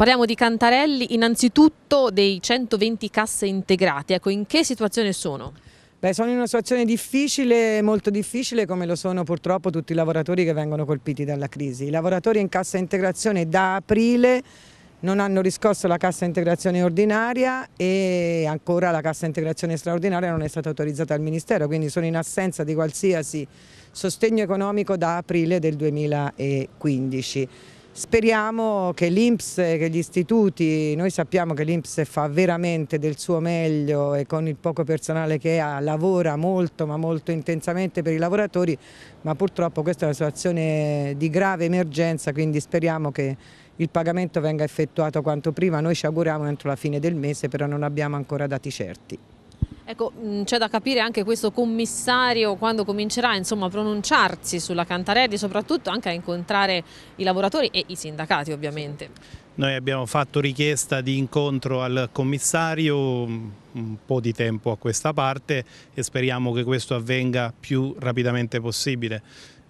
Parliamo di Cantarelli, innanzitutto dei 120 casse integrate, ecco in che situazione sono? Beh, sono in una situazione difficile, molto difficile, come lo sono purtroppo tutti i lavoratori che vengono colpiti dalla crisi. I lavoratori in cassa integrazione da aprile non hanno riscosso la cassa integrazione ordinaria e ancora la cassa integrazione straordinaria non è stata autorizzata dal Ministero, quindi sono in assenza di qualsiasi sostegno economico da aprile del 2015. Speriamo che l'Inps, che gli istituti, noi sappiamo che l'Inps fa veramente del suo meglio e con il poco personale che ha lavora molto ma molto intensamente per i lavoratori, ma purtroppo questa è una situazione di grave emergenza, quindi speriamo che il pagamento venga effettuato quanto prima, noi ci auguriamo entro la fine del mese, però non abbiamo ancora dati certi. Ecco, mm, c'è da capire anche questo commissario quando comincerà insomma, a pronunciarsi sulla Cantarelli, soprattutto anche a incontrare i lavoratori e i sindacati ovviamente. Noi abbiamo fatto richiesta di incontro al commissario mm, un po' di tempo a questa parte e speriamo che questo avvenga più rapidamente possibile.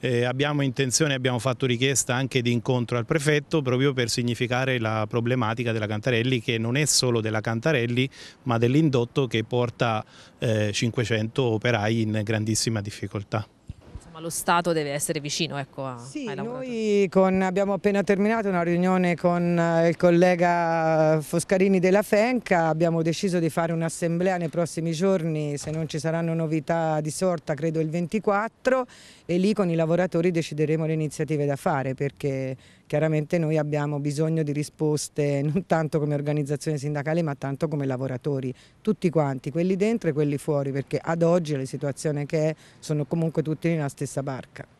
Eh, abbiamo intenzione, abbiamo fatto richiesta anche di incontro al prefetto proprio per significare la problematica della Cantarelli che non è solo della Cantarelli ma dell'indotto che porta eh, 500 operai in grandissima difficoltà lo Stato deve essere vicino ecco, a, sì, noi con, abbiamo appena terminato una riunione con eh, il collega Foscarini della Fenca, abbiamo deciso di fare un'assemblea nei prossimi giorni, se non ci saranno novità di sorta credo il 24 e lì con i lavoratori decideremo le iniziative da fare perché chiaramente noi abbiamo bisogno di risposte non tanto come organizzazione sindacale ma tanto come lavoratori, tutti quanti, quelli dentro e quelli fuori perché ad oggi la situazione che è sono comunque tutti nella stessa stessa barca.